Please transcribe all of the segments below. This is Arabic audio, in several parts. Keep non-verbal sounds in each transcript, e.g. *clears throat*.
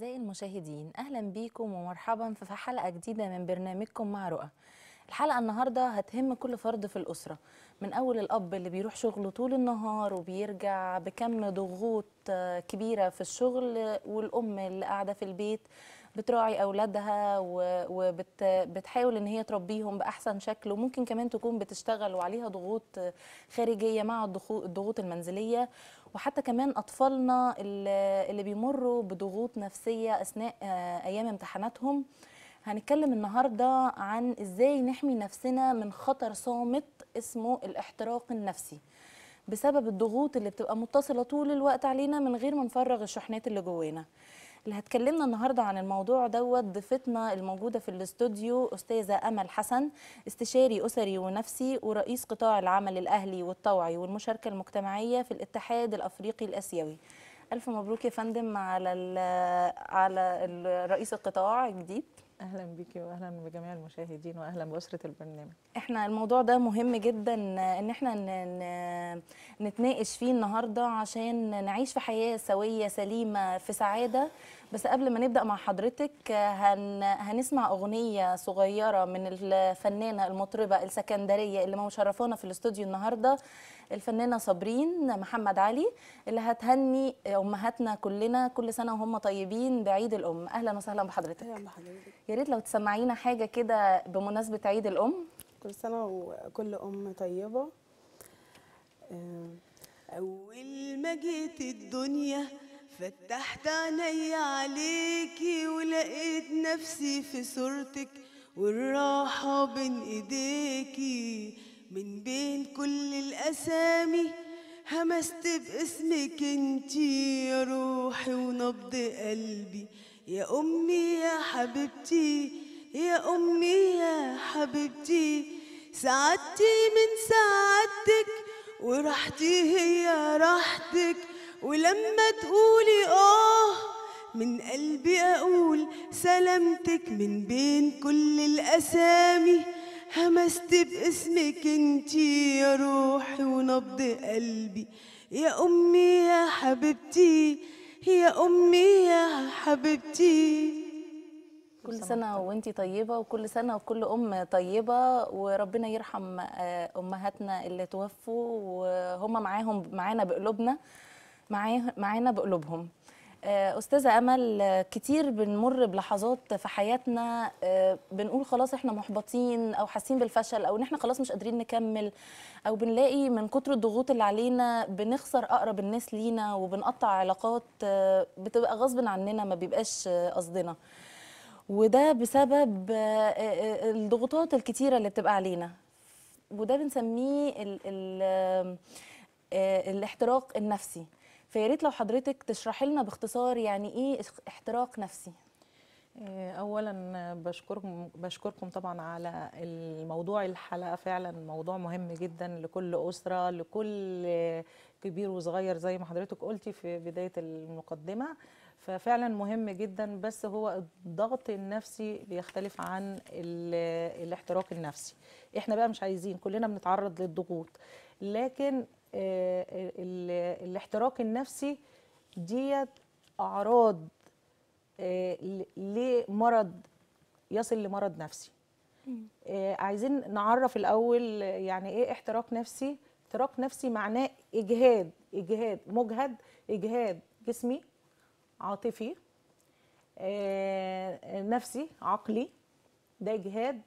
أعزائي المشاهدين أهلا بيكم ومرحبا في حلقة جديدة من برنامجكم مع رؤى الحلقة النهاردة هتهم كل فرد في الأسرة من أول الأب اللي بيروح شغله طول النهار وبيرجع بكم ضغوط آه، كبيرة في الشغل والأم اللي قاعدة في البيت بتراعي أولادها وبتحاول إن هي تربيهم بأحسن شكل وممكن كمان تكون بتشتغل وعليها ضغوط خارجية مع الضغوط المنزلية وحتى كمان اطفالنا اللي بيمروا بضغوط نفسيه اثناء آه، ايام امتحاناتهم هنتكلم النهارده عن ازاي نحمي نفسنا من خطر صامت اسمه الاحتراق النفسي بسبب الضغوط اللي بتبقى متصله طول الوقت علينا من غير ما نفرغ الشحنات اللي جوانا اللي هتكلمنا النهارده عن الموضوع دوت ضيفتنا الموجوده في الاستوديو استاذه امل حسن استشاري اسري ونفسي ورئيس قطاع العمل الاهلي والطوعي والمشاركه المجتمعيه في الاتحاد الافريقي الاسيوي الف مبروك يا فندم على على رئيس القطاع الجديد اهلا بيكي واهلا بجميع المشاهدين واهلا باسره البرنامج احنا الموضوع ده مهم جدا ان احنا نتناقش فيه النهارده عشان نعيش في حياه سويه سليمه في سعاده بس قبل ما نبدا مع حضرتك هن هنسمع اغنيه صغيره من الفنانه المطربه السكندريه اللي مشرفانا في الاستوديو النهارده الفنانه صابرين محمد علي اللي هتهني امهاتنا كلنا كل سنه وهم طيبين بعيد الام اهلا وسهلا بحضرتك اهلا بحضرتك يا ريت لو تسمعينا حاجه كده بمناسبه عيد الام كل سنه وكل ام طيبه آه، اول ما جيت الدنيا فتحت عيني عليكي ولقيت نفسي في صورتك والراحة بين ايديكي من بين كل الأسامي همست باسمك انتي يا روحي ونبض قلبي يا أمي يا حبيبتي يا أمي يا حبيبتي سعدتي من سعادتك وراحتي هي راحتك ولما تقولي آه من قلبي أقول سلامتك من بين كل الأسامي همست باسمك انتي يا روحي ونبض قلبي يا امي يا حبيبتي يا امي يا حبيبتي كل سنه وانت طيبه وكل سنه وكل ام طيبه وربنا يرحم آه، امهاتنا اللي توفوا وهم معاهم معانا بقلوبنا معانا بقلوبهم آه، استاذه امل كتير بنمر بلحظات في حياتنا آه، بنقول خلاص احنا محبطين او حاسين بالفشل او ان احنا خلاص مش قادرين نكمل او بنلاقي من كتر الضغوط اللي علينا بنخسر اقرب الناس لينا وبنقطع علاقات آه، بتبقى غصب عننا ما بيبقاش قصدنا وده بسبب الضغوطات الكتيره اللي بتبقى علينا وده بنسميه الـ الـ الاحتراق النفسي فيا ريت لو حضرتك تشرحي لنا باختصار يعني ايه احتراق نفسي آه، اولا بشكركم بشكركم طبعا على الموضوع الحلقه فعلا موضوع مهم جدا لكل اسره لكل كبير وصغير زي ما حضرتك قلتي في بدايه المقدمه ففعلا مهم جدا بس هو الضغط النفسي بيختلف عن الاحتراق النفسي احنا بقى مش عايزين كلنا بنتعرض للضغوط لكن آه، الاحتراق النفسي ديت اعراض آه، لمرض يصل لمرض نفسي آه، عايزين نعرف الاول يعني ايه احتراق نفسي احتراق نفسي معناه اجهاد اجهاد مجهد اجهاد جسمي عاطفي نفسي عقلي ده اجهاد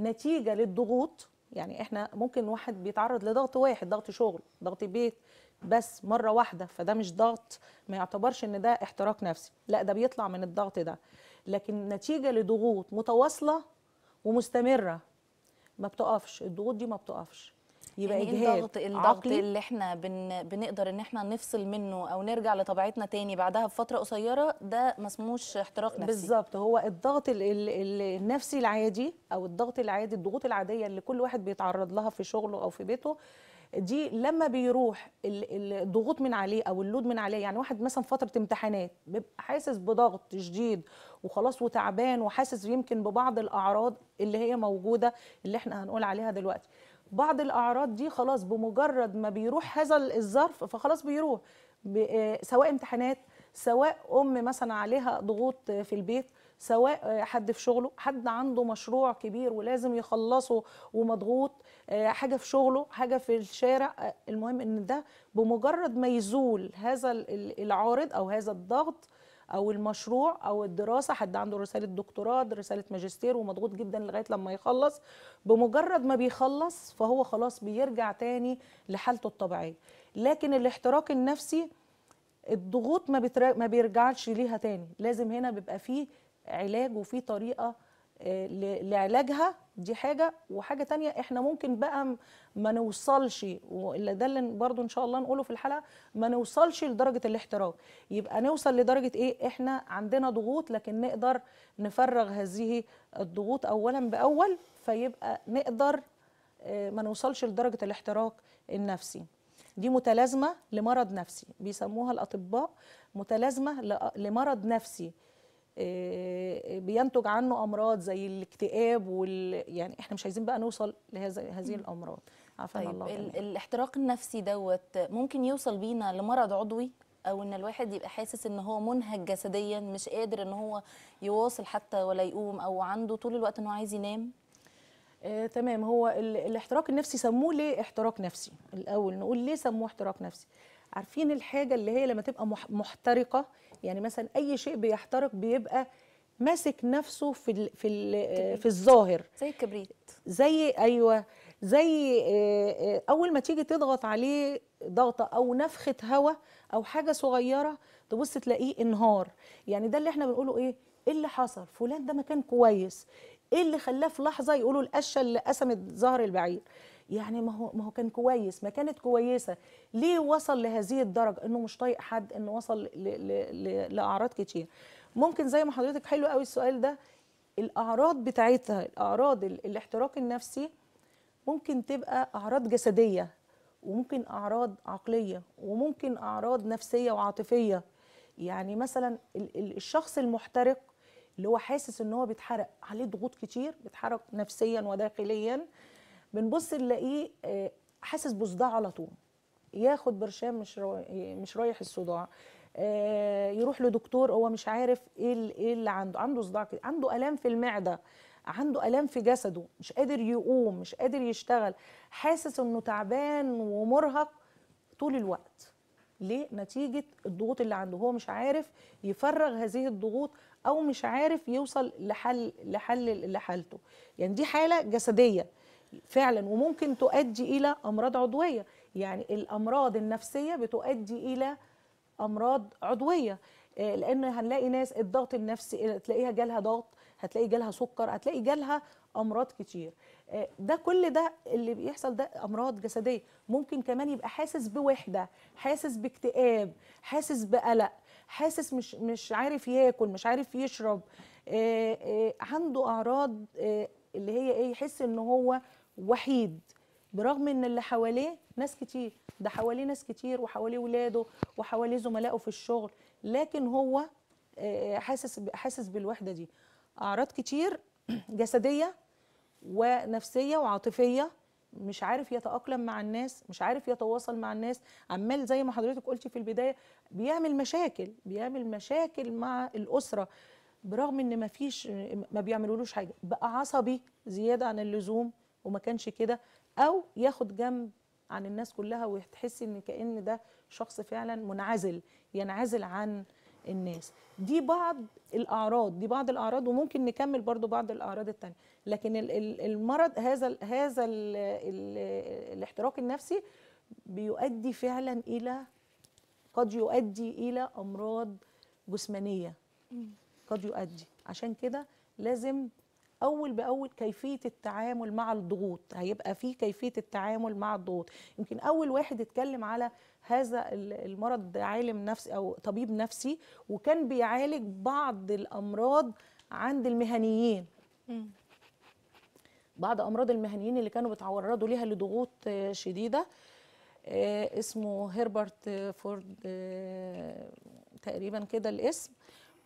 نتيجه للضغوط يعني احنا ممكن واحد بيتعرض لضغط واحد ضغط شغل ضغط بيت بس مره واحده فده مش ضغط ما يعتبرش ان ده احتراق نفسي لا ده بيطلع من الضغط ده لكن نتيجه لضغوط متواصله ومستمره ما بتقفش الضغوط دي ما بتقفش يبقى يعني اجهاد الضغط الضغط اللي احنا بن بنقدر ان احنا نفصل منه او نرجع لطبيعتنا تاني بعدها بفتره قصيره ده ما اسموش احتراق نفسي بالظبط هو الضغط ال ال النفسي العادي او الضغط العادي الضغوط العاديه اللي كل واحد بيتعرض لها في شغله او في بيته دي لما بيروح الضغوط من عليه او اللود من عليه يعني واحد مثلا فتره امتحانات بيبقى حاسس بضغط شديد وخلاص وتعبان وحاسس يمكن ببعض الاعراض اللي هي موجوده اللي احنا هنقول عليها دلوقتي بعض الاعراض دي خلاص بمجرد ما بيروح هذا الظرف فخلاص بيروح آه، سواء امتحانات سواء ام مثلا عليها ضغوط في البيت سواء آه، حد في شغله حد عنده مشروع كبير ولازم يخلصه ومضغوط آه، حاجه في شغله حاجه في الشارع المهم ان ده بمجرد ما يزول هذا العارض او هذا الضغط او المشروع او الدراسه حد عنده رساله دكتوراه رساله ماجستير ومضغوط جدا لغايه لما يخلص بمجرد ما بيخلص فهو خلاص بيرجع تاني لحالته الطبيعيه لكن الاحتراق النفسي الضغوط ما, ما بيرجعش ليها تاني لازم هنا بيبقى فيه علاج وفيه طريقه آه، لعلاجها دي حاجه وحاجه تانية احنا ممكن بقى ما نوصلش ولا ده اللي برضو ان شاء الله نقوله في الحلقه ما نوصلش لدرجه الاحتراق يبقى نوصل لدرجه ايه احنا عندنا ضغوط لكن نقدر نفرغ هذه الضغوط اولا باول فيبقى نقدر آه، ما نوصلش لدرجه الاحتراق النفسي دي متلازمه لمرض نفسي بيسموها الاطباء متلازمه لمرض نفسي آه، بينتج عنه امراض زي الاكتئاب وال يعني احنا مش عايزين بقى نوصل لهذا هذه الامراض عفوا طيب الله ال... الاحتراق النفسي دوت ممكن يوصل بينا لمرض عضوي او ان الواحد يبقى حاسس ان هو منهك جسديا مش قادر ان هو يواصل حتى ولا يقوم او عنده طول الوقت انه عايز ينام آه، تمام هو ال... الاحتراق النفسي سموه ليه احتراق نفسي الاول نقول ليه سموه احتراق نفسي عارفين الحاجه اللي هي لما تبقى مح... محترقه يعني مثلا اي شيء بيحترق بيبقى ماسك نفسه في الـ في الـ في الظاهر زي الكبريت زي ايوه زي آه، آه، اول ما تيجي تضغط عليه ضغطه او نفخه هواء او حاجه صغيره تبص تلاقيه انهار يعني ده اللي احنا بنقوله ايه ايه اللي حصل فلان ده مكان كويس ايه اللي خلاه في لحظه يقولوا القشه اللي قسمت ظهر البعير يعني ما هو ما هو كان كويس ما كانت كويسه ليه وصل لهذه الدرجه انه مش طايق حد انه وصل لاعراض كتير ممكن زي ما حضرتك حلو قوي السؤال ده الاعراض بتاعتها الاعراض الاحتراق النفسي ممكن تبقى اعراض جسديه وممكن اعراض عقليه وممكن اعراض نفسيه وعاطفيه يعني مثلا الشخص المحترق اللي هو حاسس ان هو بيتحرق عليه ضغوط كتير بيتحرق نفسيا وداخليا بنبص نلاقيه آه، حاسس بصداع على طول ياخد برشام مش مش رايح الصداع آه، يروح لدكتور هو مش عارف ايه, إيه اللي عنده عنده صداع عنده الام في المعده عنده الام في جسده مش قادر يقوم مش قادر يشتغل حاسس انه تعبان ومرهق طول الوقت ليه نتيجه الضغوط اللي عنده هو مش عارف يفرغ هذه الضغوط او مش عارف يوصل لحل لحل لحالته يعني دي حاله جسديه فعلا وممكن تؤدي الى امراض عضويه يعني الامراض النفسيه بتؤدي الى امراض عضويه آه، لان هنلاقي ناس الضغط النفسي تلاقيها جالها ضغط هتلاقي جالها سكر هتلاقي جالها امراض كتير آه، ده كل ده اللي بيحصل ده امراض جسديه ممكن كمان يبقى حاسس بوحده حاسس باكتئاب حاسس بقلق حاسس مش مش عارف ياكل مش عارف يشرب آه، عنده اعراض اللي هي ايه يحس ان هو وحيد برغم ان اللي حواليه ناس كتير ده حواليه ناس كتير وحواليه ولاده وحواليه زملائه في الشغل لكن هو آه، آه، حاسس حاسس بالوحده دي اعراض كتير *clears throat* جسديه ونفسيه وعاطفيه مش عارف يتاقلم مع الناس مش عارف يتواصل مع الناس عمال زي ما حضرتك قلتي في البدايه بيعمل مشاكل بيعمل مشاكل مع الاسره برغم ان ما فيش ما بيعملولوش حاجه بقى عصبي زياده عن اللزوم وما كانش كده او ياخد جنب عن الناس كلها وتحسي ان كان ده شخص فعلا منعزل ينعزل عن الناس دي بعض الاعراض دي بعض الاعراض وممكن نكمل برضو بعض الاعراض التانية لكن المرض هذا هذا الاحتراق النفسي بيؤدي فعلا الى قد يؤدي الى امراض جسمانيه قد يؤدي عشان كده لازم اول باول كيفيه التعامل مع الضغوط هيبقى في كيفيه التعامل مع الضغوط يمكن اول واحد اتكلم على هذا المرض عالم نفسي او طبيب نفسي وكان بيعالج بعض الامراض عند المهنيين بعض امراض المهنيين اللي كانوا بيتعرضوا ليها لضغوط آه، شديده آه، اسمه هربرت فورد آه، تقريبا كده الاسم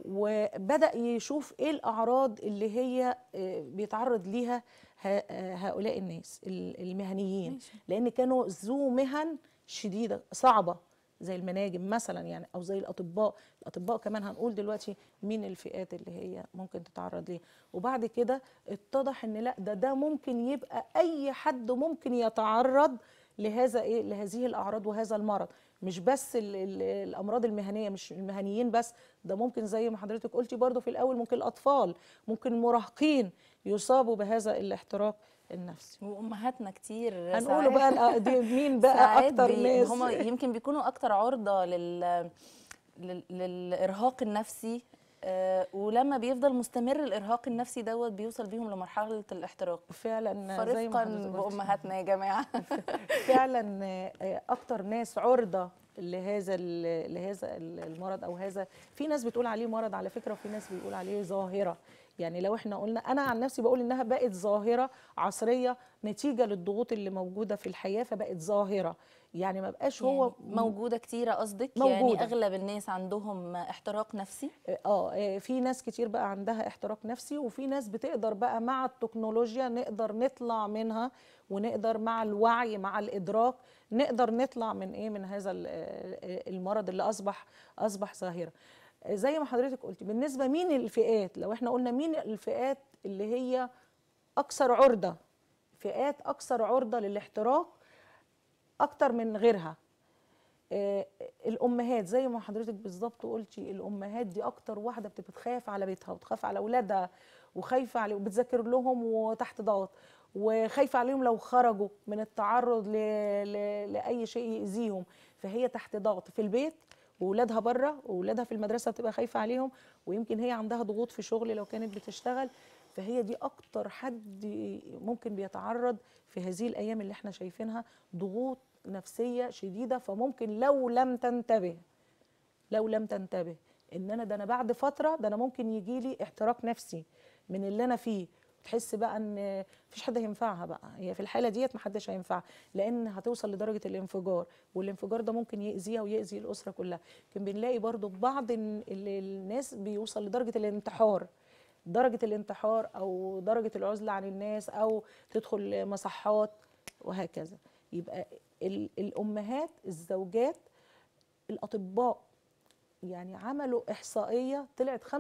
وبدأ يشوف إيه الأعراض اللي هي آه، بيتعرض ليها آه، هؤلاء الناس المهنيين لأن كانوا ذو مهن شديدة صعبة زي المناجم مثلا يعني او زي الاطباء الاطباء كمان هنقول دلوقتي مين الفئات اللي هي ممكن تتعرض ليها وبعد كده اتضح ان لا ده ده ممكن يبقى اي حد ممكن يتعرض لهذا ايه لهذه الاعراض وهذا المرض مش بس الـ الـ الامراض المهنيه مش المهنيين بس ده ممكن زي ما حضرتك قلتي برضو في الاول ممكن الاطفال ممكن المراهقين يصابوا بهذا الاحتراق النفسي وامهاتنا كتير هنقولوا بقى مين *laughs* بقى اكتر ناس هم يمكن بيكونوا اكتر عرضه لل للارهاق النفسي آه، ولما بيفضل مستمر الارهاق النفسي دوت بيوصل بيهم لمرحله الاحتراق فعلا فرفقا بامهاتنا يا جماعه *laughs* فعلا آه، اكتر ناس عرضه لهذا لهذا المرض او هذا في ناس بتقول عليه مرض على فكره وفي ناس بيقول عليه ظاهره يعني لو احنا قلنا انا عن نفسي بقول انها بقت ظاهره عصريه نتيجه للضغوط اللي موجوده في الحياه فبقت ظاهره يعني ما بقاش يعني هو موجوده كتيره قصدك يعني اغلب الناس عندهم احتراق نفسي آه،, اه في ناس كتير بقى عندها احتراق نفسي وفي ناس بتقدر بقى مع التكنولوجيا نقدر نطلع منها ونقدر مع الوعي مع الادراك نقدر نطلع من ايه من هذا آه، آه، المرض اللي اصبح اصبح ظاهره زي ما حضرتك قلت بالنسبه مين الفئات لو احنا قلنا مين الفئات اللي هي اكثر عرضه فئات اكثر عرضه للاحتراق اكتر من غيرها آه الامهات زي ما حضرتك بالظبط قلتي الامهات دي اكتر واحده بتخاف على بيتها وتخاف على اولادها وخايفه عليهم وبتذاكر لهم وتحت ضغط وخايفه عليهم لو خرجوا من التعرض لاي شيء يأذيهم فهي تحت ضغط في البيت واولادها بره واولادها في المدرسه بتبقى خايفه عليهم ويمكن هي عندها ضغوط في شغل لو كانت بتشتغل فهي دي اكتر حد ممكن بيتعرض في هذه الايام اللي احنا شايفينها ضغوط نفسيه شديده فممكن لو لم تنتبه لو لم تنتبه ان انا ده انا بعد فتره ده انا ممكن يجي لي احتراق نفسي من اللي انا فيه تحس بقى ان مفيش حد هينفعها بقى هي في الحاله ديت محدش هينفعها لان هتوصل لدرجه الانفجار والانفجار ده ممكن ياذيها وياذي الاسره كلها كان بنلاقي برضو بعض الناس بيوصل لدرجه الانتحار درجه الانتحار او درجه العزله عن الناس او تدخل مصحات وهكذا يبقى الامهات الزوجات الاطباء يعني عملوا إحصائية طلعت 45%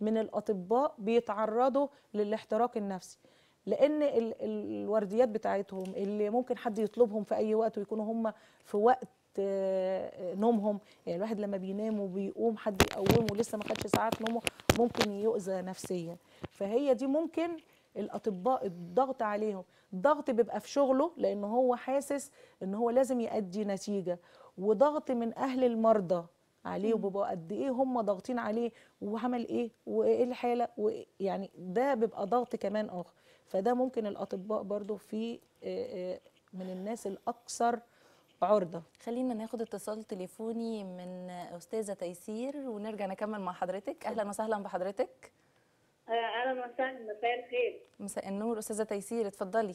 من الأطباء بيتعرضوا للاحتراق النفسي لأن ال الورديات بتاعتهم اللي ممكن حد يطلبهم في أي وقت ويكونوا هم في وقت آه، نومهم يعني الواحد لما بينام وبيقوم حد يقومه لسه ما خدش ساعات نومه ممكن يؤذى نفسيا فهي دي ممكن الاطباء الضغط عليهم الضغط بيبقى في شغله لان هو حاسس ان هو لازم يؤدي نتيجه وضغط من اهل المرضى عليه وبابا قد ايه هم ضاغطين عليه وعمل ايه وايه الحاله يعني ده بيبقى ضغط كمان اخر فده ممكن الاطباء برضو في من الناس الاكثر عرضه خلينا ناخد اتصال تليفوني من استاذه تيسير ونرجع نكمل مع حضرتك اهلا وسهلا بحضرتك آه، اهلا وسهلا مساء الخير مساء النور استاذه تيسير اتفضلي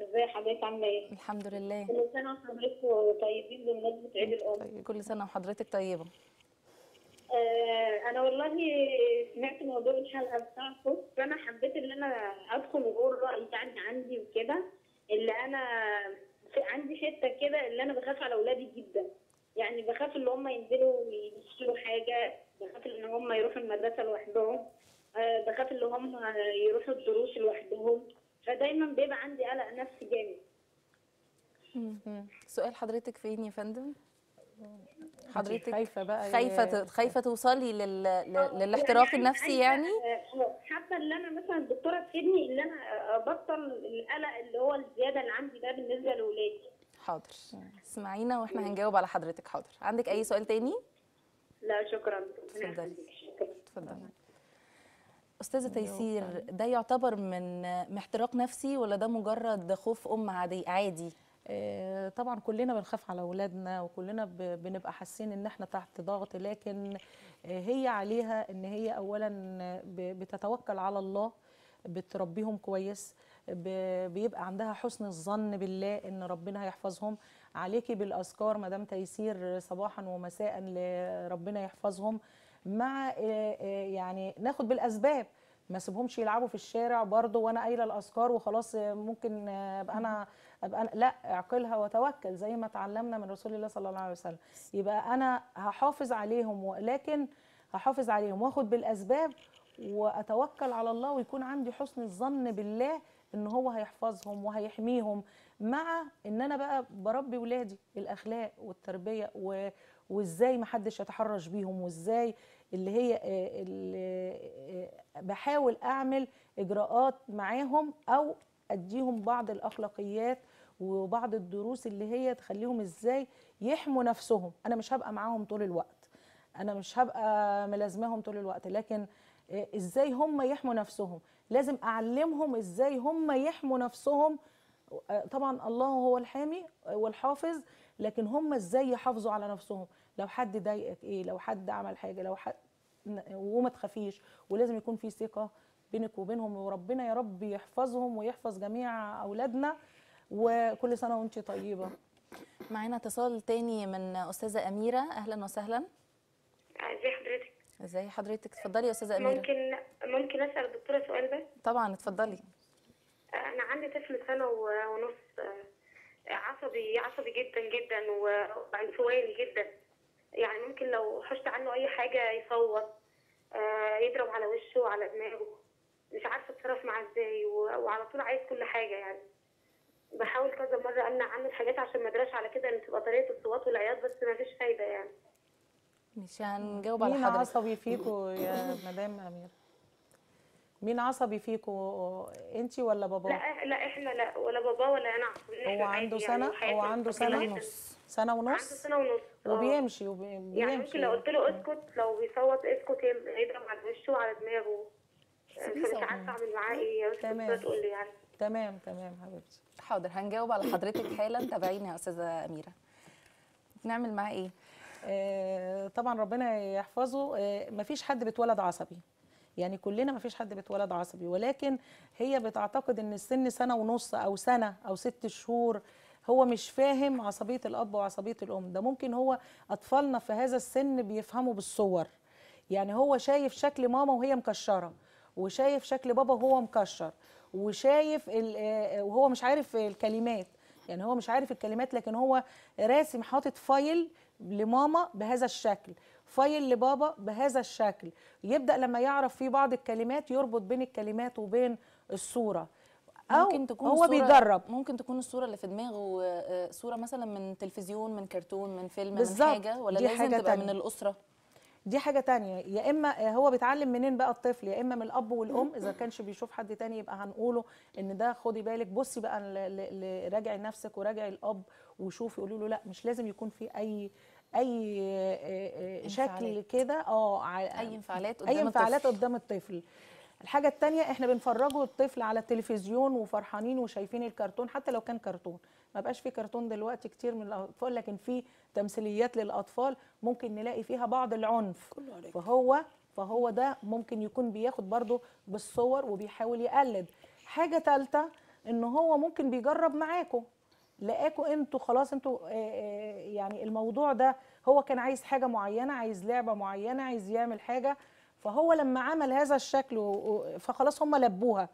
ازي حضرتك عامله ايه؟ الحمد لله كل سنه وحضرتك طيبين بمناسبه عيد الام طيب، كل سنه وحضرتك طيبه آه انا والله سمعت موضوع الحلقه بتاعكم فانا حبيت ان انا ادخل واقول رايي يعني عندي وكده اللي انا عندي حته كده اللي انا بخاف على اولادي جدا يعني بخاف ان هم ينزلوا يشتروا حاجه بخاف ان هم يروحوا المدرسه لوحدهم آه بخاف ان هم يروحوا الدروس لوحدهم فدايما بيبقى عندي قلق نفسي جامد سؤال حضرتك فين يا فندم؟ حضرتك خايفه بقى خايفه خايفه توصلي لل... آه، للاحتراق يعني النفسي يعني آه، آه، حابه ان انا مثلا الدكتوره تفيدني ان انا ابطل القلق اللي هو الزياده اللي عندي ده بالنسبه لاولادي حاضر اسمعينا واحنا هنجاوب على حضرتك حاضر عندك اي سؤال تاني لا شكرا اتفضلي اتفضلي استاذه تيسير ده يعتبر من احتراق نفسي ولا ده مجرد خوف ام عادي عادي آه، طبعا كلنا بنخاف على اولادنا وكلنا بنبقى حاسين ان احنا تحت ضغط لكن آه، هي عليها ان هي اولا بتتوكل على الله بتربيهم كويس بيبقى عندها حسن الظن بالله ان ربنا هيحفظهم عليكي بالاذكار مدام تيسير صباحا ومساء لربنا يحفظهم مع آه، آه، يعني ناخد بالاسباب ما سيبهمش يلعبوا في الشارع برضه وانا قايله الاذكار وخلاص ممكن آه، ابقى انا ابقى أنا لا اعقلها وتوكل زي ما اتعلمنا من رسول الله صلى الله عليه وسلم يبقى انا هحافظ عليهم ولكن هحافظ عليهم واخد بالاسباب واتوكل على الله ويكون عندي حسن الظن بالله ان هو هيحفظهم وهيحميهم مع ان انا بقى بربي ولادي الاخلاق والتربيه و... وازاي محدش يتحرش بيهم وازاي اللي هي آه، اللي آه، بحاول اعمل اجراءات معاهم او اديهم بعض الاخلاقيات وبعض الدروس اللي هي تخليهم ازاي يحموا نفسهم انا مش هبقى معاهم طول الوقت انا مش هبقى ملازماهم طول الوقت لكن آه، ازاي هم يحموا نفسهم لازم اعلمهم ازاي هم يحموا نفسهم طبعا الله هو الحامي والحافظ لكن هم ازاي يحافظوا على نفسهم لو حد ضايقك ايه لو حد عمل حاجه لو حد وما تخافيش ولازم يكون في ثقه بينك وبينهم وربنا يا رب يحفظهم ويحفظ جميع اولادنا وكل سنه وانت طيبه معانا اتصال تاني من استاذه اميره اهلا وسهلا ازي حضرتك ازي حضرتك اتفضلي يا استاذه اميره ممكن ممكن اسال الدكتوره سؤال بس طبعا اتفضلي انا عندي طفل سنه ونص عصبي عصبي جدا جدا وعنفواني جدا يعني ممكن لو حشت عنه اي حاجه يصوت آه يضرب على وشه وعلى دماغه مش عارفه اتصرف معاه ازاي وعلى طول عايز كل حاجه يعني بحاول كذا مره امنع عنه الحاجات عشان ما ادراش على كده ان تبقى طريقه الصوت والعياط بس ما فيش فايده يعني مش هنجاوب على حضرتك مين عصبي فيكوا يا مدام اميره مين عصبي فيكوا انت ولا بابا لا لا احنا لا ولا بابا ولا انا عصبي هو عنده يعني، سنه هو عنده سنه ونص سنه ونص عنده سنه ونص آه. وبيمشي وبيمشي يعني ممكن لو قلت له اسكت لو بيصوت اسكت هيضرب على وشه وعلى دماغه آه، مش عارفه اعمل معاه ايه يا تقول لي يعني تمام تمام حبيبتي حاضر هنجاوب على حضرتك حالا تابعيني يا استاذه اميره نعمل معاه ايه آه طبعا ربنا يحفظه آه مفيش حد بيتولد عصبي يعني كلنا مفيش حد بيتولد عصبي ولكن هي بتعتقد ان السن سنه ونص او سنه او ست شهور هو مش فاهم عصبيه الاب وعصبيه الام ده ممكن هو اطفالنا في هذا السن بيفهموا بالصور يعني هو شايف شكل ماما وهي مكشره وشايف شكل بابا وهو مكشر وشايف آه، وهو مش عارف الكلمات يعني هو مش عارف الكلمات لكن هو راسم حاطط فايل لماما بهذا الشكل فايل لبابا بهذا الشكل يبدا لما يعرف في بعض الكلمات يربط بين الكلمات وبين الصوره أو ممكن تكون هو بيجرب ممكن تكون الصورة اللي في دماغه آه، آه، صورة مثلا من تلفزيون من كرتون من فيلم من حاجة ولا لازم حاجة تبقى تانية. من الأسرة دي حاجة تانية يا إما آه، هو بيتعلم منين بقى الطفل يا إما من الأب والأم إذا كانش بيشوف حد تاني يبقى هنقوله إن ده خدي بالك بصي بقى راجعي نفسك وراجعي الأب وشوفي يقولوا له لا مش لازم يكون في أي اي شكل كده اه اي انفعالات قدام اي انفعالات قدام الطفل الحاجه الثانيه احنا بنفرجه الطفل على التلفزيون وفرحانين وشايفين الكرتون حتى لو كان كرتون ما بقاش في كرتون دلوقتي كتير من الاطفال لكن في تمثيليات للاطفال ممكن نلاقي فيها بعض العنف فهو فهو ده ممكن يكون بياخد برضه بالصور وبيحاول يقلد حاجه ثالثه ان هو ممكن بيجرب معاكم لقاكوا انتوا خلاص انتوا يعني الموضوع ده هو كان عايز حاجه معينه عايز لعبه معينه عايز يعمل حاجه فهو لما عمل هذا الشكل فخلاص هم لبوها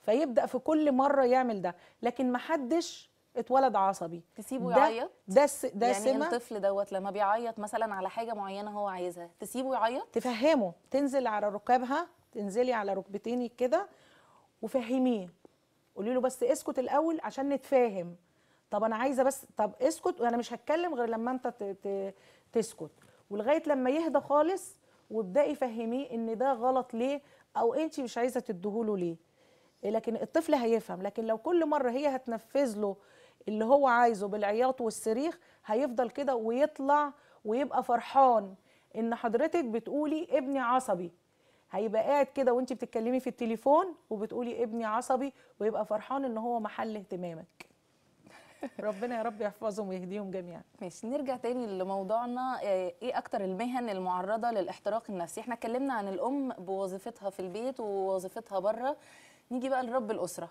فيبدا في كل مره يعمل ده لكن ما حدش اتولد عصبي تسيبه يعيط ده ده, ده يعني سمة. الطفل دوت لما بيعيط مثلا على حاجه معينه هو عايزها تسيبه يعيط تفهمه تنزل على ركابها تنزلي على ركبتيني كده وفهميه قولي له بس اسكت الاول عشان نتفاهم طب انا عايزه بس طب اسكت وانا مش هتكلم غير لما انت تسكت ولغايه لما يهدى خالص وابداي فهميه ان ده غلط ليه او انت مش عايزه تديهوله ليه لكن الطفل هيفهم لكن لو كل مره هي هتنفذ له اللي هو عايزه بالعياط والصريخ هيفضل كده ويطلع ويبقى فرحان ان حضرتك بتقولي ابني عصبي هيبقى قاعد كده وانت بتتكلمي في التليفون وبتقولي ابني عصبي ويبقى فرحان ان هو محل اهتمامك *laughs* ربنا يا رب يحفظهم ويهديهم جميعا ماشي نرجع تاني لموضوعنا آه، ايه اكتر المهن المعرضه للاحتراق النفسي احنا اتكلمنا عن الام بوظيفتها في البيت ووظيفتها بره نيجي بقى لرب الاسره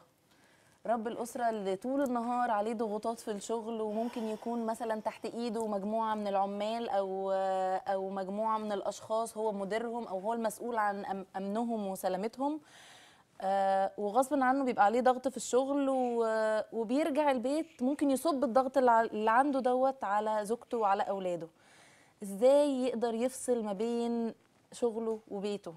رب الأسرة اللي طول النهار عليه ضغوطات في الشغل وممكن يكون مثلا تحت إيده مجموعة من العمال أو آه، أو مجموعة من الأشخاص هو مديرهم أو هو المسؤول عن أمنهم وسلامتهم آه، وغصب عنه بيبقى عليه ضغط في الشغل وبيرجع البيت ممكن يصب الضغط اللي عنده دوت على زوجته وعلى اولاده ازاي يقدر يفصل ما بين شغله وبيته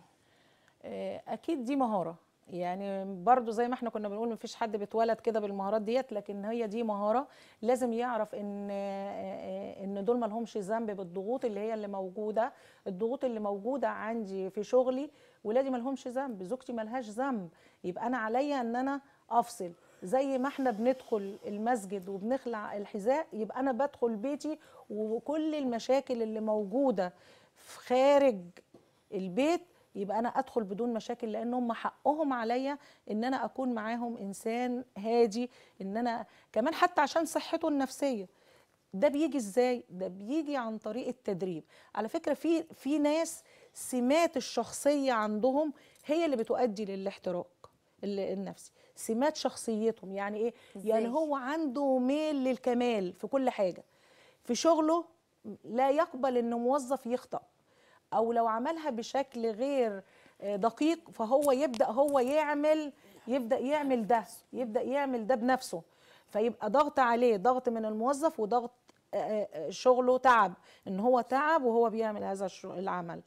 آه، اكيد دي مهاره يعني برضو زي ما احنا كنا بنقول مفيش حد بيتولد كده بالمهارات ديت لكن هي دي مهاره لازم يعرف ان آه، ان دول ما لهمش ذنب بالضغوط اللي هي اللي موجوده الضغوط اللي موجوده عندي في شغلي ولادي مالهمش ذنب زوجتي مالهاش ذنب يبقى انا عليا ان انا افصل زي ما احنا بندخل المسجد وبنخلع الحذاء يبقى انا بدخل بيتي وكل المشاكل اللي موجوده في خارج البيت يبقى انا ادخل بدون مشاكل لان هم حقهم عليا ان انا اكون معاهم انسان هادي ان انا كمان حتى عشان صحته النفسيه ده بيجي ازاي ده بيجي عن طريق التدريب على فكره في في ناس سمات الشخصية عندهم هي اللي بتؤدي للاحتراق النفسي سمات شخصيتهم يعني ايه زي. يعني هو عنده ميل للكمال في كل حاجة في شغله لا يقبل ان موظف يخطأ او لو عملها بشكل غير آه، دقيق فهو يبدا هو يعمل يبدا يعمل ده يبدا يعمل ده بنفسه فيبقى ضغط عليه ضغط من الموظف وضغط آه، آه، شغله تعب ان هو تعب وهو بيعمل هذا العمل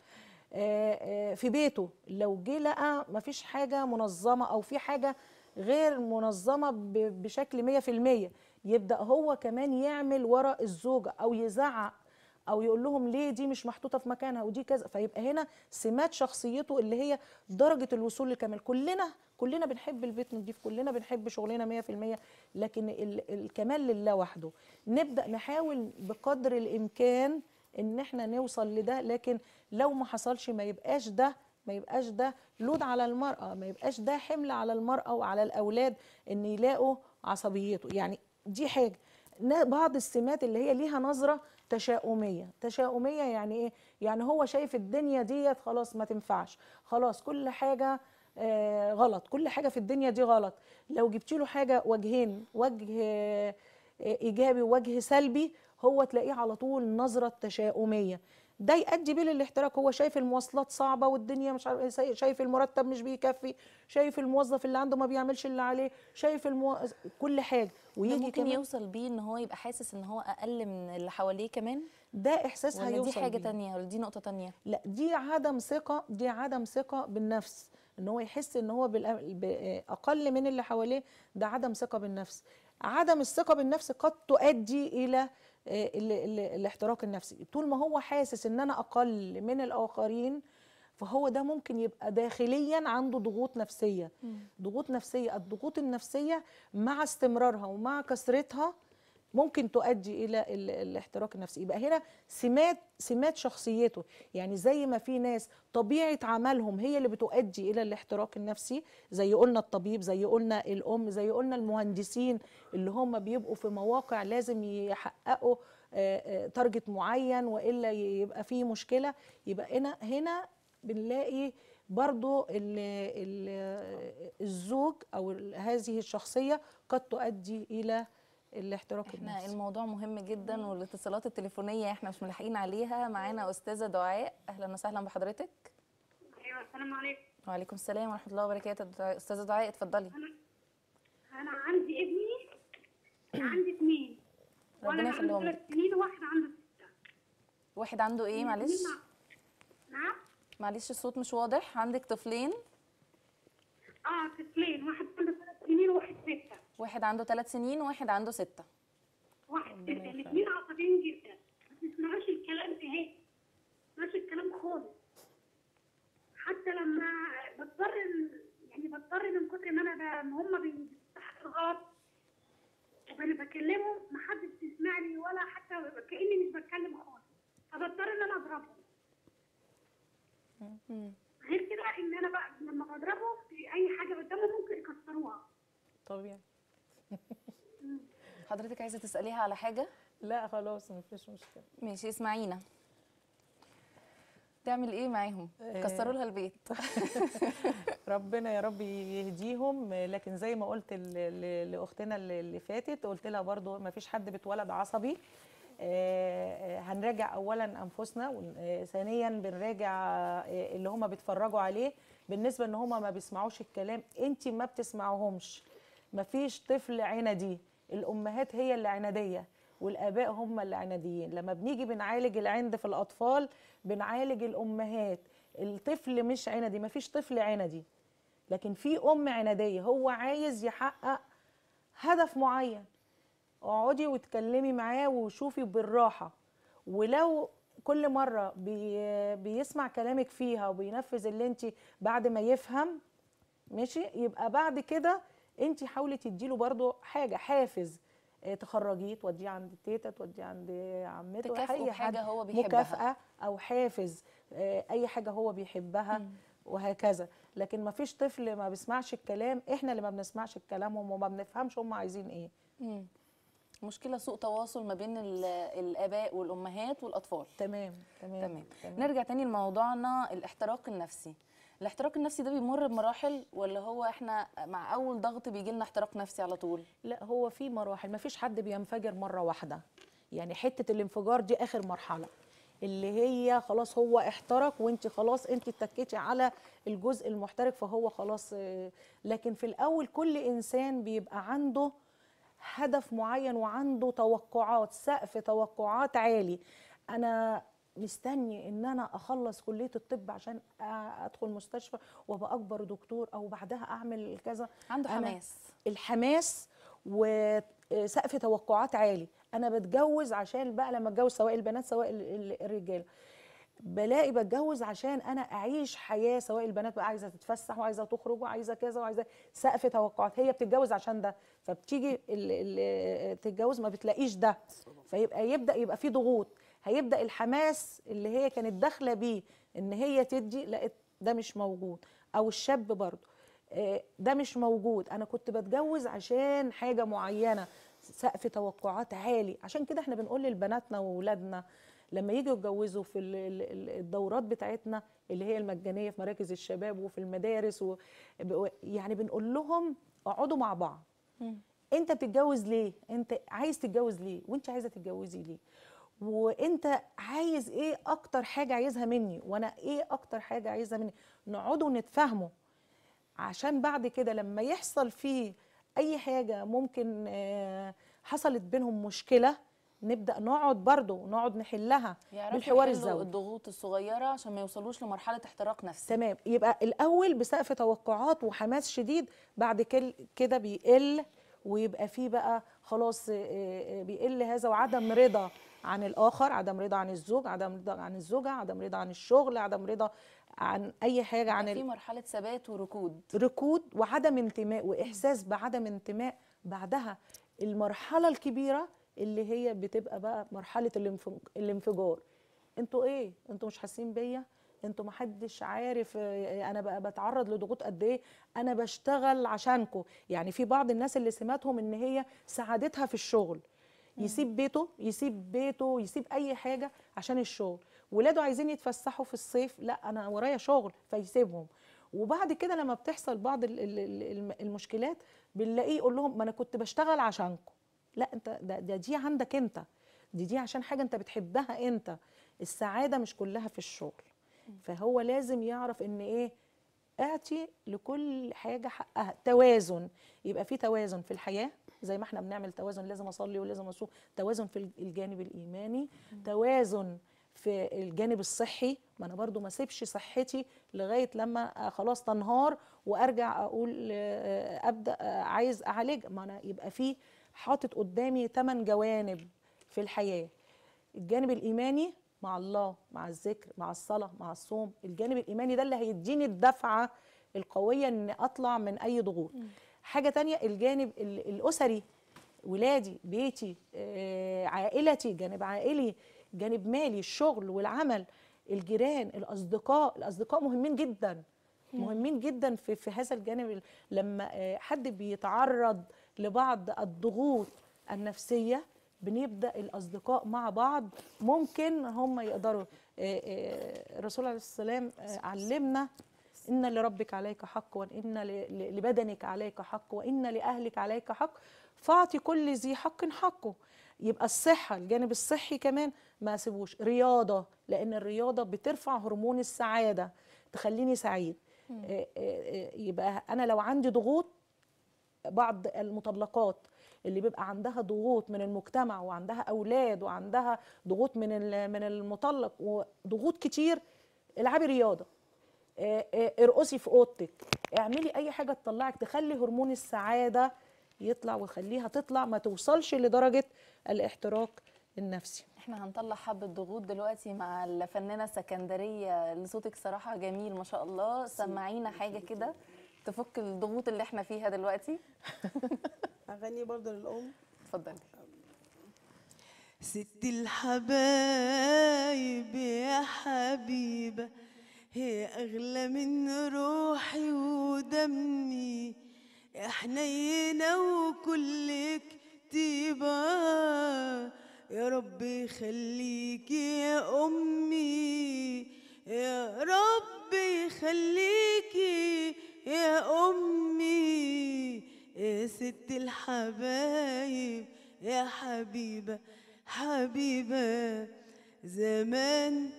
آه، آه، في بيته لو جه لقى مفيش حاجه منظمه او في حاجه غير منظمه بشكل 100% يبدا هو كمان يعمل وراء الزوجه او يزعق او يقول لهم ليه دي مش محطوطه في مكانها ودي كذا فيبقى هنا سمات شخصيته اللي هي درجه الوصول للكمال كلنا كلنا بنحب البيت نضيف كلنا بنحب شغلنا 100% لكن الكمال لله وحده نبدا نحاول بقدر الامكان ان احنا نوصل لده لكن لو ما حصلش ما يبقاش ده ما يبقاش ده لود على المرأة ما يبقاش ده حمل على المرأة وعلى الأولاد إن يلاقوا عصبيته يعني دي حاجة بعض السمات اللي هي ليها نظرة تشاؤمية تشاؤمية يعني إيه؟ يعني هو شايف الدنيا ديت خلاص ما تنفعش خلاص كل حاجة آه غلط كل حاجة في الدنيا دي غلط لو جبت له حاجة وجهين وجه آه إيجابي ووجه سلبي هو تلاقيه على طول نظرة تشاؤمية ده يؤدي بيه للاحتراق هو شايف المواصلات صعبه والدنيا مش عارف شايف المرتب مش بيكفي شايف الموظف اللي عنده ما بيعملش اللي عليه شايف المو... كل حاجه ويجي ممكن كمان... يوصل بيه ان هو يبقى حاسس ان هو اقل من اللي حواليه كمان ده احساس هيوصل دي حاجه بيه. تانية ولا دي نقطه تانية لا دي عدم ثقه دي عدم ثقه بالنفس ان هو يحس ان هو اقل من اللي حواليه ده عدم ثقه بالنفس عدم الثقه بالنفس قد تؤدي الى آه، الاحتراق النفسي طول ما هو حاسس ان انا اقل من الاخرين فهو ده ممكن يبقى داخليا عنده ضغوط نفسيه ضغوط نفسيه الضغوط النفسيه مع استمرارها ومع كثرتها ممكن تؤدي الى الاحتراق النفسي يبقى هنا سمات سمات شخصيته يعني زي ما في ناس طبيعه عملهم هي اللي بتؤدي الى الاحتراق النفسي زي قلنا الطبيب زي قلنا الام زي قلنا المهندسين اللي هم بيبقوا في مواقع لازم يحققوا تارجت آه، آه، معين والا يبقى فيه مشكله يبقى هنا هنا بنلاقي برضو الـ الـ الزوج او هذه الشخصيه قد تؤدي الى الاحتراق احنا النفسي. الموضوع مهم جدا والاتصالات التليفونيه احنا مش ملاحقين عليها معانا استاذه دعاء اهلا وسهلا بحضرتك ايوه السلام عليكم وعليكم السلام ورحمه الله وبركاته استاذه دعاء اتفضلي انا انا عندي ابني *clears throat* عندي اثنين ربنا يخليهم لك سنين وواحد عنده سته واحد عنده ايه معلش نعم معلش الصوت مش واضح عندك طفلين اه طفلين واحد عنده ثلاث سنين وواحد سته واحد عنده ثلاث سنين وواحد عنده ستة واحد يعني الاثنين عصبيين جدا ما بيسمعوش الكلام نهائي ما بيسمعوش الكلام خالص حتى لما بضطر يعني بضطر من كتر ما انا ان هم بيستحقوا غلط وانا بكلمه ما حدش بيسمعني ولا حتى كاني مش بتكلم خالص فبضطر ان انا اضربهم غير كده ان انا بقى لما بضربه اي حاجه قدامه ممكن يكسروها طبيعي *laughs* حضرتك عايزه تساليها على حاجه لا خلاص مفيش مشكله ماشي اسمعينا تعمل ايه معاهم آه. كسروا لها البيت *laughs* *laughs* ربنا يا رب يهديهم لكن زي ما قلت لاختنا اللي فاتت قلت لها برضو ما فيش حد بيتولد عصبي آه، آه، هنراجع اولا انفسنا ثانيا بنراجع اللي هم بيتفرجوا عليه بالنسبه ان هم ما بيسمعوش الكلام انت ما بتسمعوهمش مفيش طفل عندي الامهات هي اللي عناديه والاباء هم اللي عناديين لما بنيجي بنعالج العند في الاطفال بنعالج الامهات الطفل مش عنادي مفيش طفل عنادي لكن في ام عناديه هو عايز يحقق هدف معين اقعدي واتكلمي معاه وشوفي بالراحه ولو كل مره بي بيسمع كلامك فيها وبينفذ اللي انت بعد ما يفهم ماشي يبقى بعد كده انت حاولي تديله برضو حاجه حافز آه، تخرجيه توديه عند تيتا توديه عند عمته اي حاجه هو بيحبها مكافاه او حافز آه، اي حاجه هو بيحبها مم. وهكذا لكن ما فيش طفل ما بيسمعش الكلام احنا اللي ما بنسمعش الكلام وما بنفهمش هم عايزين ايه مم. مشكله سوء تواصل ما بين الاباء والامهات والاطفال تمام تمام, تمام. تمام. نرجع تاني لموضوعنا الاحتراق النفسي الاحتراق النفسي ده بيمر بمراحل ولا هو احنا مع اول ضغط بيجي لنا احتراق نفسي على طول لا هو في مراحل ما فيش حد بينفجر مره واحده يعني حته الانفجار دي اخر مرحله اللي هي خلاص هو احترق وانت خلاص انت اتكيتي على الجزء المحترق فهو خلاص آه، لكن في الاول كل انسان بيبقى عنده هدف معين وعنده توقعات سقف توقعات عالي انا مستني ان انا اخلص كليه الطب عشان ادخل مستشفى وابقى اكبر دكتور او بعدها اعمل كذا عنده حماس الحماس وسقف توقعات عالي انا بتجوز عشان بقى لما اتجوز سواء البنات سواء الرجاله بلاقي بتجوز عشان انا اعيش حياه سواء البنات بقى عايزه تتفسح وعايزه تخرج وعايزه كذا وعايزه سقف توقعات هي بتتجوز عشان ده فبتيجي تتجوز ما بتلاقيش ده فيبقى يبدا يبقى في ضغوط هيبدا الحماس اللي هي كانت داخله بيه ان هي تدي لقيت ده مش موجود او الشاب برضه آه، ده مش موجود انا كنت بتجوز عشان حاجه معينه سقف توقعات عالي عشان كده احنا بنقول لبناتنا واولادنا لما يجوا يتجوزوا في الدورات بتاعتنا اللي هي المجانيه في مراكز الشباب وفي المدارس و... يعني بنقول لهم اقعدوا مع بعض انت بتتجوز ليه انت عايز تتجوز ليه وانت عايزه تتجوزي ليه وانت عايز ايه اكتر حاجه عايزها مني وانا ايه اكتر حاجه عايزها مني نقعدوا نتفاهموا عشان بعد كده لما يحصل فيه اي حاجه ممكن آه، حصلت بينهم مشكله نبدا نقعد برضه نقعد نحلها بالحوار الزوجي الضغوط الصغيره عشان ما يوصلوش لمرحله احتراق نفسي تمام يبقى الاول بسقف توقعات وحماس شديد بعد كده بيقل ويبقى فيه بقى خلاص آه، آه، بيقل هذا وعدم رضا عن الاخر عدم رضا عن الزوج عدم رضا عن الزوجه عدم رضا عن الشغل عدم رضا عن اي حاجه عن يعني في مرحله ثبات وركود ركود وعدم انتماء واحساس بعدم انتماء بعدها المرحله الكبيره اللي هي بتبقى بقى مرحله الانفجار انتوا ايه انتوا مش حاسين بيا انتوا محدش عارف آه، انا بقى بتعرض لضغوط قد ايه انا بشتغل عشانكم يعني في بعض الناس اللي سماتهم ان هي سعادتها في الشغل يسيب بيته يسيب بيته يسيب اي حاجه عشان الشغل ولاده عايزين يتفسحوا في الصيف لا انا ورايا شغل فيسيبهم وبعد كده لما بتحصل بعض المشكلات بنلاقيه يقول لهم ما انا كنت بشتغل عشانكم لا انت ده, ده دي عندك انت دي دي عشان حاجه انت بتحبها انت السعاده مش كلها في الشغل فهو لازم يعرف ان ايه اعطي لكل حاجه حقها توازن يبقى في توازن في الحياه زي ما احنا بنعمل توازن لازم اصلي ولازم اصوم توازن في الجانب الايماني توازن في الجانب الصحي ما انا برضو ما سيبش صحتي لغايه لما آه، خلاص تنهار وارجع اقول آه، ابدا آه، عايز اعالج ما انا يبقى في حاطط قدامي ثمان جوانب في الحياه الجانب الايماني مع الله مع الذكر مع الصلاه مع الصوم الجانب الايماني ده اللي هيديني الدفعه القويه ان اطلع من اي ضغوط حاجه تانية الجانب الاسري ولادي بيتي آه، عائلتي جانب عائلي جانب مالي الشغل والعمل الجيران الاصدقاء الاصدقاء مهمين جدا مهمين جدا في في هذا الجانب لما آه، حد بيتعرض لبعض الضغوط النفسيه بنبدا الاصدقاء مع بعض ممكن هم يقدروا الرسول آه، آه، عليه السلام آه، علمنا ان لربك عليك حق وان لبدنك عليك حق وان لاهلك عليك حق فاعطي كل ذي حق حقه يبقى الصحة الجانب الصحي كمان ما سيبوش رياضة لأن الرياضة بترفع هرمون السعادة تخليني سعيد يبقى أنا لو عندي ضغوط بعض المطلقات اللي بيبقى عندها ضغوط من المجتمع وعندها اولاد وعندها ضغوط من من المطلق وضغوط كتير العبي رياضه آه، آه، ارقصي في اوضتك اعملي اي حاجه تطلعك تخلي هرمون السعاده يطلع وخليها تطلع ما توصلش لدرجه الاحتراق النفسي احنا هنطلع حبة ضغوط دلوقتي مع الفنانة سكندريه اللي صوتك صراحة جميل ما شاء الله سمعينا حاجة كده تفك الضغوط اللي احنا فيها دلوقتي *laughs* اغني برضه للام اتفضلي ست الحبايب يا حبيبه هي اغلى من روحي ودمي يا حنينه وكلك طيبه يا رب يخليكي يا أمي يا رب يخليكي يا أمي يا ست الحبايب يا حبيبة حبيبة زمان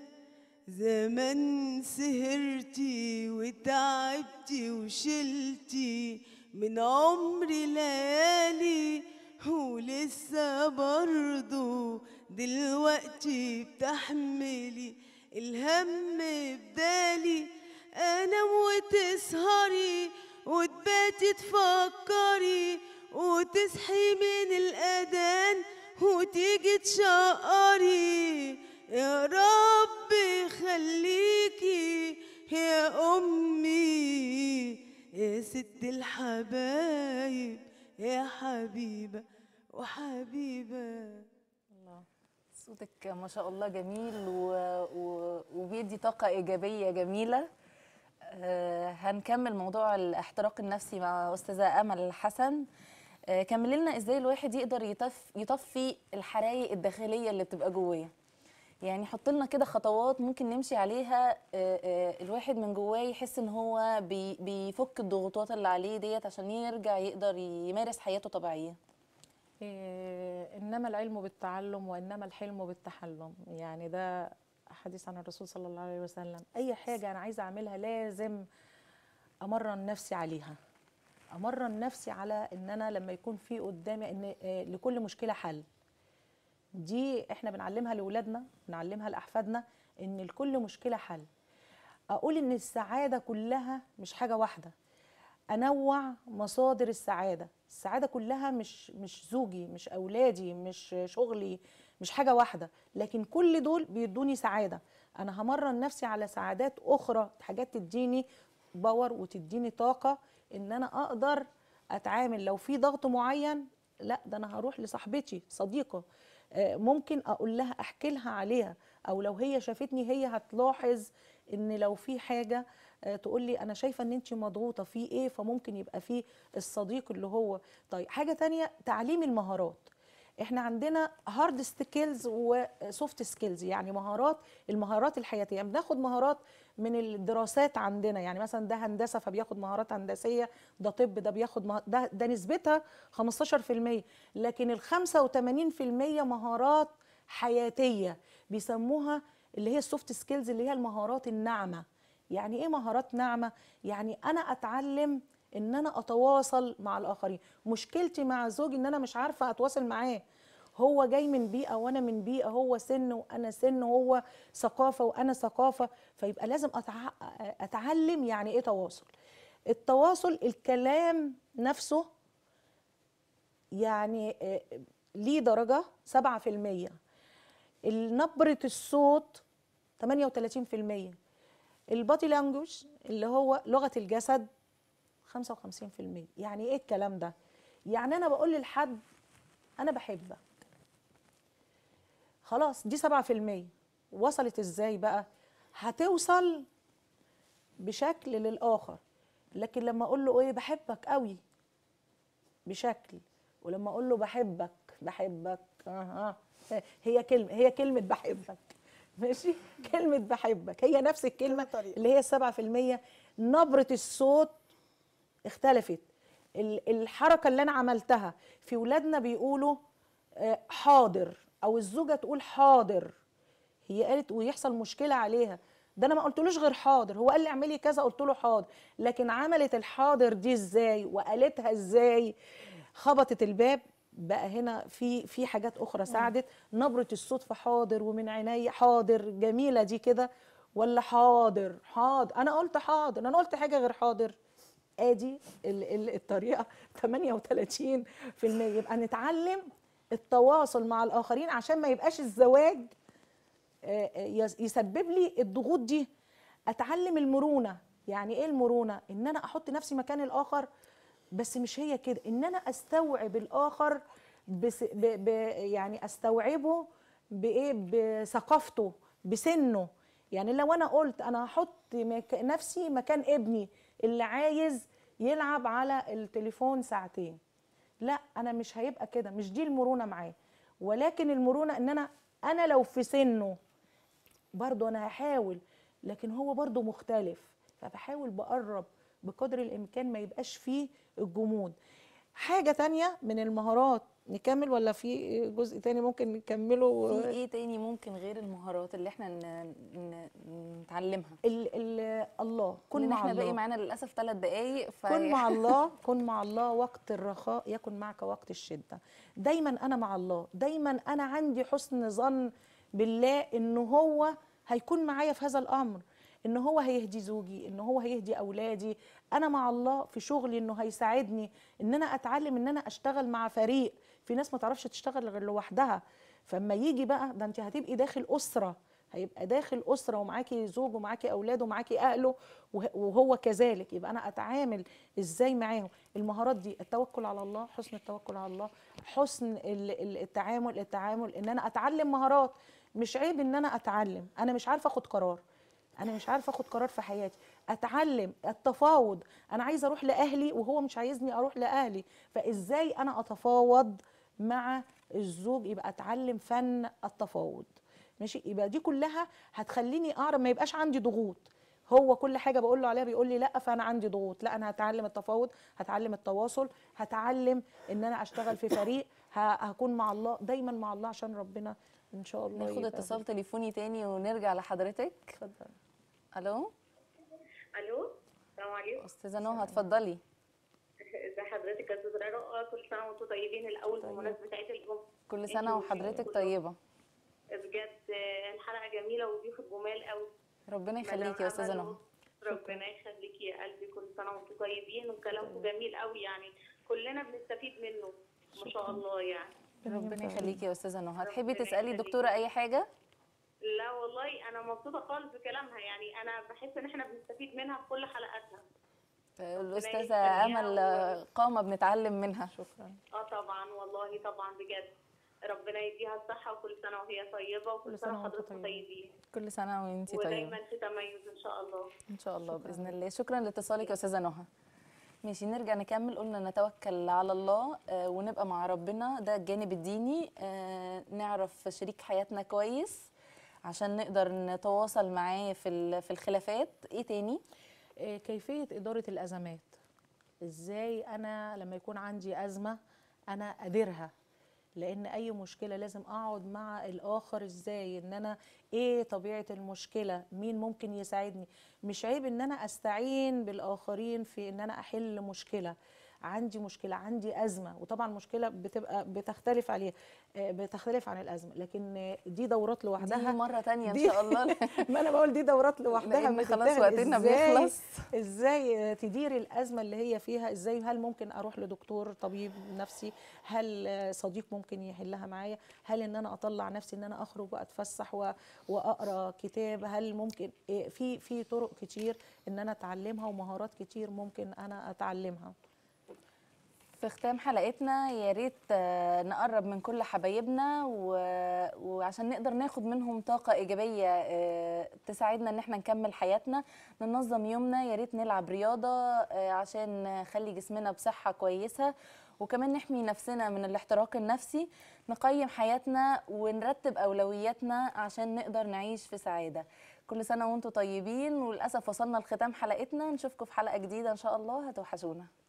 زمان سهرتي وتعبتي وشلتي من عمري ليالي ولسه برضو دلوقتي بتحملي الهم بدالي انام وتسهري وتباتي تفكري وتصحي من الأذان وتيجي تشقري يا رب خليكي يا أمي يا ست الحبايب يا حبيبة وحبيبة الله صوتك ما شاء الله جميل و... و... وبيدي طاقة إيجابية جميلة آه، هنكمل موضوع الاحتراق النفسي مع استاذه امل حسن آه، كمل لنا ازاي الواحد يقدر يطف يطفي الحرايق الداخليه اللي بتبقى جواه يعني حط لنا كده خطوات ممكن نمشي عليها آه، الواحد من جواه يحس ان هو بيفك الضغوطات اللي عليه ديت عشان يرجع يقدر يمارس حياته طبيعيه انما العلم بالتعلم وانما الحلم بالتحلم يعني ده حديث عن الرسول صلى الله عليه وسلم اي حاجه انا عايزه اعملها لازم امرن نفسي عليها امرن نفسي على ان انا لما يكون في قدامي ان آه، لكل مشكله حل دي احنا بنعلمها لاولادنا بنعلمها لاحفادنا ان لكل مشكله حل اقول ان السعاده كلها مش حاجه واحده انوع مصادر السعاده السعاده كلها مش مش زوجي مش اولادي مش شغلي مش حاجه واحده لكن كل دول بيدوني سعاده انا همرن نفسي على سعادات اخرى حاجات تديني باور وتديني طاقه ان انا اقدر اتعامل لو في ضغط معين لا ده انا هروح لصاحبتي صديقه آه، ممكن اقول لها احكي لها عليها او لو هي شافتني هي هتلاحظ ان لو في حاجه آه، تقول لي انا شايفه ان انت مضغوطه في ايه فممكن يبقى في الصديق اللي هو طيب حاجه ثانيه تعليم المهارات احنا عندنا هارد سكيلز وسوفت سكيلز يعني مهارات المهارات الحياتيه بناخد مهارات من الدراسات عندنا يعني مثلا ده هندسه فبياخد مهارات هندسيه ده طب ده بياخد مه... ده ده نسبتها 15% لكن ال 85% مهارات حياتيه بيسموها اللي هي السوفت سكيلز اللي هي المهارات الناعمه يعني ايه مهارات ناعمه يعني انا اتعلم ان انا اتواصل مع الاخرين مشكلتي مع زوجي ان انا مش عارفه اتواصل معاه هو جاي من بيئه وانا من بيئه هو سن وانا سن هو ثقافه وانا ثقافه فيبقى لازم اتعلم يعني ايه تواصل التواصل الكلام نفسه يعني آه، ليه درجه 7% نبره الصوت 38% البادي لانجوج اللي هو لغه الجسد 55% يعني ايه الكلام ده يعني انا بقول للحد انا بحبك خلاص دي 7% وصلت ازاي بقى هتوصل بشكل للاخر لكن لما اقول له ايه بحبك قوي بشكل ولما اقول له بحبك بحبك آه آه هي كلمه هي كلمه بحبك ماشي كلمه بحبك هي نفس الكلمه اللي هي 7% نبره الصوت اختلفت الحركه اللي انا عملتها في ولادنا بيقولوا آه، حاضر او الزوجه تقول حاضر هي قالت ويحصل مشكله عليها ده انا ما قلتلوش غير حاضر هو قال لي اعملي كذا قلت له حاضر لكن عملت الحاضر دي ازاي وقالتها ازاي خبطت الباب بقى هنا في في حاجات اخرى ساعدت نبره الصدفه حاضر ومن عيني حاضر جميله دي كده ولا حاضر حاضر انا قلت حاضر انا قلت حاجه غير حاضر ادي آه، الطريقه 38% *laughs* يبقى نتعلم التواصل مع الاخرين عشان ما يبقاش الزواج آه، آه، يسبب لي الضغوط دي اتعلم المرونه يعني ايه المرونه ان انا احط نفسي مكان الاخر بس مش هي كده ان انا استوعب الاخر بس ب ب يعني استوعبه بايه بثقافته بسنه يعني لو انا قلت انا هحط نفسي مكان ابني اللي عايز يلعب على التليفون ساعتين لا انا مش هيبقى كده مش دي المرونه معاه ولكن المرونه ان انا انا لو في سنه برضه انا هحاول لكن هو برضه مختلف فبحاول بقرب بقدر الامكان ما يبقاش فيه الجمود حاجه تانية من المهارات نكمل ولا في جزء تاني ممكن نكمله في ايه تاني ممكن غير المهارات اللي احنا نتعلمها ال ال الله كن مع احنا الله. باقي معانا للاسف ثلاث دقايق ف... كن مع *laughs* الله كن مع الله وقت الرخاء يكن معك وقت الشده دايما انا مع الله دايما انا عندي حسن ظن بالله ان هو هيكون معايا في هذا الامر ان هو هيهدي زوجي ان هو هيهدي اولادي انا مع الله في شغلي انه هيساعدني ان انا اتعلم ان انا اشتغل مع فريق في ناس ما تعرفش تشتغل غير لوحدها فاما يجي بقى ده انت هتبقي داخل اسره هيبقى داخل اسره ومعاكي زوج ومعاكي اولاد ومعاكي اهله وهو كذلك يبقى انا اتعامل ازاي معاهم المهارات دي التوكل على الله حسن التوكل على الله حسن التعامل التعامل ان انا اتعلم مهارات مش عيب ان انا اتعلم انا مش عارفه اخد قرار انا مش عارفه اخد قرار في حياتي اتعلم التفاوض انا عايزه اروح لاهلي وهو مش عايزني اروح لاهلي فازاي انا اتفاوض مع الزوج يبقى اتعلم فن التفاوض ماشي يبقى دي كلها هتخليني اعرف ما يبقاش عندي ضغوط هو كل حاجه بقول له عليها بيقول لي لا فانا عندي ضغوط لا انا هتعلم التفاوض هتعلم التواصل هتعلم ان انا اشتغل في فريق هكون مع الله دايما مع الله عشان ربنا ان شاء الله ناخد اتصال تليفوني تاني ونرجع لحضرتك اتفضلي الو الو السلام عليكم استاذه نهى اتفضلي *laughs* ازي حضرتك يا استاذه رنا كل سنه وانتم طيبين الاول بمناسبه عيد الجمعه كل سنه وحضرتك طيبه بجد الحلقه جميله وضيوف جمال قوي ربنا يخليكي يا استاذه نهى ربنا يخليكي يا قلبي كل سنه وانتم طيبين وكلامكم طيب. جميل قوي يعني كلنا بنستفيد منه ما شاء الله يعني ربنا يخليكي يا استاذه نهى تحبي تسالي الدكتوره اي حاجه لا والله انا مبسوطه خالص بكلامها يعني انا بحس ان احنا بنستفيد منها في كل حلقاتها الاستاذه امل قامه بنتعلم منها شكرا اه طبعا والله طبعا بجد ربنا يديها الصحه وكل سنه وهي طيبه وكل سنه وحضرتك طيبين كل سنه وانت طيبه ودايما في تميز ان شاء الله ان شاء الله شكرا. باذن الله شكرا لاتصالك يا استاذه نهى ماشي نرجع نكمل قلنا نتوكل على الله آه، ونبقى مع ربنا ده الجانب الديني آه، نعرف شريك حياتنا كويس عشان نقدر نتواصل معاه في في الخلافات ايه تاني آه، كيفيه اداره الازمات ازاي انا لما يكون عندي ازمه انا اديرها لان اي مشكله لازم اقعد مع الاخر ازاي ان انا ايه طبيعه المشكله مين ممكن يساعدني مش عيب ان انا استعين بالاخرين في ان انا احل مشكله عندي مشكله عندي ازمه وطبعا المشكله بتبقى بتختلف عليه آه، بتختلف عن الازمه لكن دي دورات لوحدها دي مره ثانيه ان شاء الله *laughs* ما انا بقول دي دورات لوحدها خلاص وقتنا بيخلص ازاي تدير الازمه اللي هي فيها ازاي هل ممكن اروح لدكتور طبيب نفسي هل صديق ممكن يحلها معايا هل ان انا اطلع نفسي ان انا اخرج واتفسح واقرا كتاب هل ممكن آه، في في طرق كتير ان انا اتعلمها ومهارات كتير ممكن انا اتعلمها في ختام حلقتنا يا ريت آه، نقرب من كل حبايبنا و... وعشان نقدر ناخد منهم طاقه ايجابيه آه، تساعدنا ان احنا نكمل حياتنا ننظم يومنا يا ريت نلعب رياضه آه، عشان نخلي جسمنا بصحه كويسه وكمان نحمي نفسنا من الاحتراق النفسي نقيم حياتنا ونرتب اولوياتنا عشان نقدر نعيش في سعاده كل سنه وانتم طيبين وللاسف وصلنا لختام حلقتنا نشوفكم في حلقه جديده ان شاء الله هتوحشونا